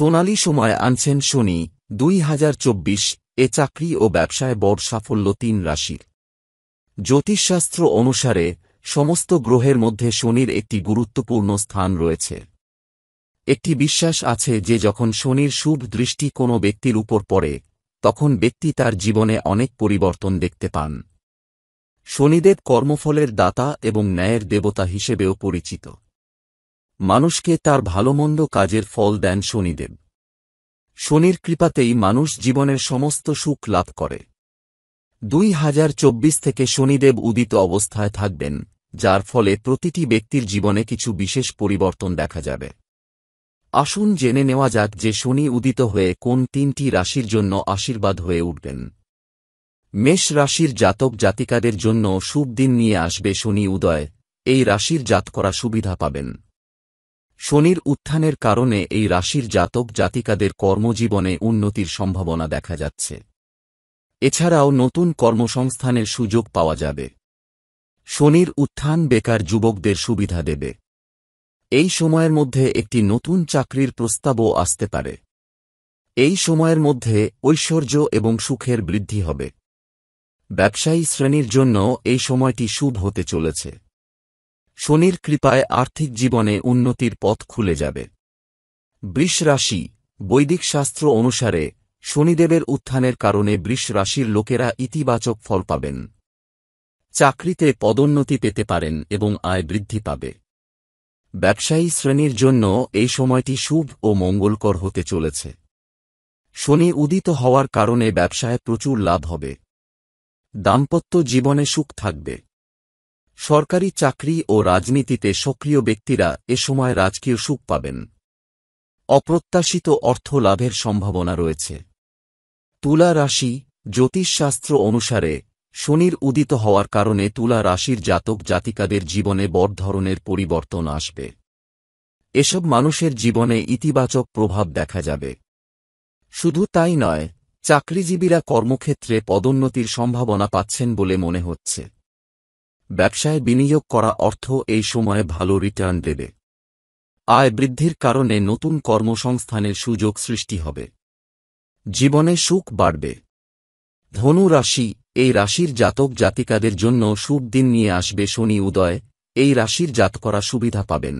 সোনালি সময় আনছেন শনি দুই হাজার চব্বিশ এ চাকরি ও ব্যবসায় বড় সাফল্য তিন রাশির জ্যোতিষশাস্ত্র অনুসারে সমস্ত গ্রহের মধ্যে শনির একটি গুরুত্বপূর্ণ স্থান রয়েছে একটি বিশ্বাস আছে যে যখন শনির শুভ দৃষ্টি কোনো ব্যক্তির উপর পড়ে তখন ব্যক্তি তার জীবনে অনেক পরিবর্তন দেখতে পান শনিদেব কর্মফলের দাতা এবং ন্যায়ের দেবতা হিসেবেও পরিচিত মানুষকে তার ভালোমন্দ কাজের ফল দেন শনিদেব শনির কৃপাতেই মানুষ জীবনের সমস্ত সুখ লাভ করে দুই হাজার চব্বিশ থেকে শনিদেব উদিত অবস্থায় থাকবেন যার ফলে প্রতিটি ব্যক্তির জীবনে কিছু বিশেষ পরিবর্তন দেখা যাবে আসুন জেনে নেওয়া যাক যে শনি উদিত হয়ে কোন তিনটি রাশির জন্য আশীর্বাদ হয়ে উঠবেন মেষ রাশির জাতক জাতিকাদের জন্য শুভ দিন নিয়ে আসবে শনি উদয় এই রাশির জাত করা সুবিধা পাবেন শনির উত্থানের কারণে এই রাশির জাতক জাতিকাদের কর্মজীবনে উন্নতির সম্ভাবনা দেখা যাচ্ছে এছাড়াও নতুন কর্মসংস্থানের সুযোগ পাওয়া যাবে শনির উত্থান বেকার যুবকদের সুবিধা দেবে এই সময়ের মধ্যে একটি নতুন চাকরির প্রস্তাবও আসতে পারে এই সময়ের মধ্যে ঐশ্বর্য এবং সুখের বৃদ্ধি হবে ব্যবসায়ী শ্রেণীর জন্য এই সময়টি শুভ হতে চলেছে শনির কৃপায় আর্থিক জীবনে উন্নতির পথ খুলে যাবে বৃষ রাশি বৈদিক শাস্ত্র অনুসারে শনিদেবের উত্থানের কারণে বৃষ রাশির লোকেরা ইতিবাচক ফল পাবেন চাকরিতে পদোন্নতি পেতে পারেন এবং আয় বৃদ্ধি পাবে ব্যবসায়ী শ্রেণীর জন্য এই সময়টি শুভ ও মঙ্গলকর হতে চলেছে শনি উদিত হওয়ার কারণে ব্যবসায় প্রচুর লাভ হবে দাম্পত্য জীবনে সুখ থাকবে সরকারি চাকরি ও রাজনীতিতে সক্রিয় ব্যক্তিরা এ সময় রাজকীয় সুখ পাবেন অপ্রত্যাশিত অর্থ লাভের সম্ভাবনা রয়েছে তুলা রাশি জ্যোতিষশাস্ত্র অনুসারে শনির উদিত হওয়ার কারণে তুলা রাশির জাতক জাতিকাদের জীবনে বড় ধরনের পরিবর্তন আসবে এসব মানুষের জীবনে ইতিবাচক প্রভাব দেখা যাবে শুধু তাই নয় চাকরিজীবীরা কর্মক্ষেত্রে পদোন্নতির সম্ভাবনা পাচ্ছেন বলে মনে হচ্ছে ব্যবসায় বিনিয়োগ করা অর্থ এই সময়ে ভালো রিটার্ন দেবে আয় বৃদ্ধির কারণে নতুন কর্মসংস্থানের সুযোগ সৃষ্টি হবে জীবনে সুখ বাড়বে ধনু রাশি এই রাশির জাতক জাতিকাদের জন্য শুভ দিন নিয়ে আসবে শনি উদয় এই রাশির জাত করা সুবিধা পাবেন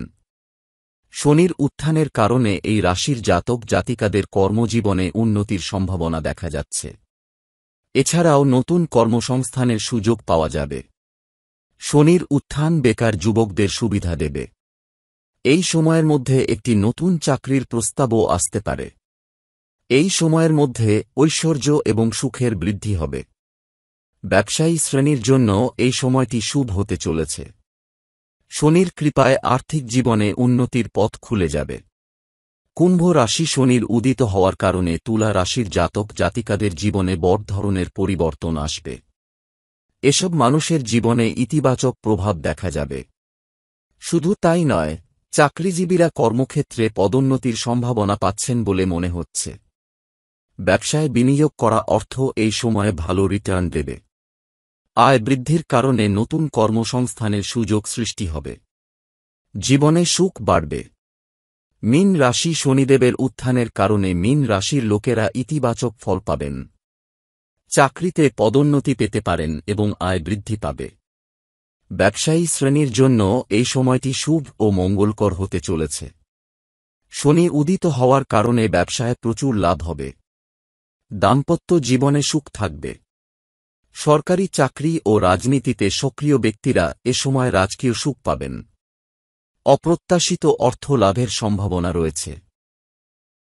শনির উত্থানের কারণে এই রাশির জাতক জাতিকাদের কর্মজীবনে উন্নতির সম্ভাবনা দেখা যাচ্ছে এছাড়াও নতুন কর্মসংস্থানের সুযোগ পাওয়া যাবে শনির উত্থান বেকার যুবকদের সুবিধা দেবে এই সময়ের মধ্যে একটি নতুন চাকরির প্রস্তাবও আসতে পারে এই সময়ের মধ্যে ঐশ্বর্য এবং সুখের বৃদ্ধি হবে ব্যবসায়ী শ্রেণীর জন্য এই সময়টি শুভ হতে চলেছে শনির কৃপায় আর্থিক জীবনে উন্নতির পথ খুলে যাবে কুম্ভ রাশি শনির উদিত হওয়ার কারণে তুলা রাশির জাতক জাতিকাদের জীবনে বড় ধরনের পরিবর্তন আসবে এসব মানুষের জীবনে ইতিবাচক প্রভাব দেখা যাবে শুধু তাই নয় চাকরিজীবীরা কর্মক্ষেত্রে পদোন্নতির সম্ভাবনা পাচ্ছেন বলে মনে হচ্ছে ব্যবসায় বিনিয়োগ করা অর্থ এই সময়ে ভালো রিটার্ন দেবে আয় বৃদ্ধির কারণে নতুন কর্মসংস্থানের সুযোগ সৃষ্টি হবে জীবনে সুখ বাড়বে মিন রাশি শনিদেবের উত্থানের কারণে মিন রাশির লোকেরা ইতিবাচক ফল পাবেন চাকরিতে পদোন্নতি পেতে পারেন এবং আয় বৃদ্ধি পাবে ব্যবসায়ী শ্রেণীর জন্য এই সময়টি শুভ ও মঙ্গলকর হতে চলেছে শনি উদিত হওয়ার কারণে ব্যবসায় প্রচুর লাভ হবে দাম্পত্য জীবনে সুখ থাকবে সরকারি চাকরি ও রাজনীতিতে সক্রিয় ব্যক্তিরা এ সময় রাজকীয় সুখ পাবেন অপ্রত্যাশিত অর্থ লাভের সম্ভাবনা রয়েছে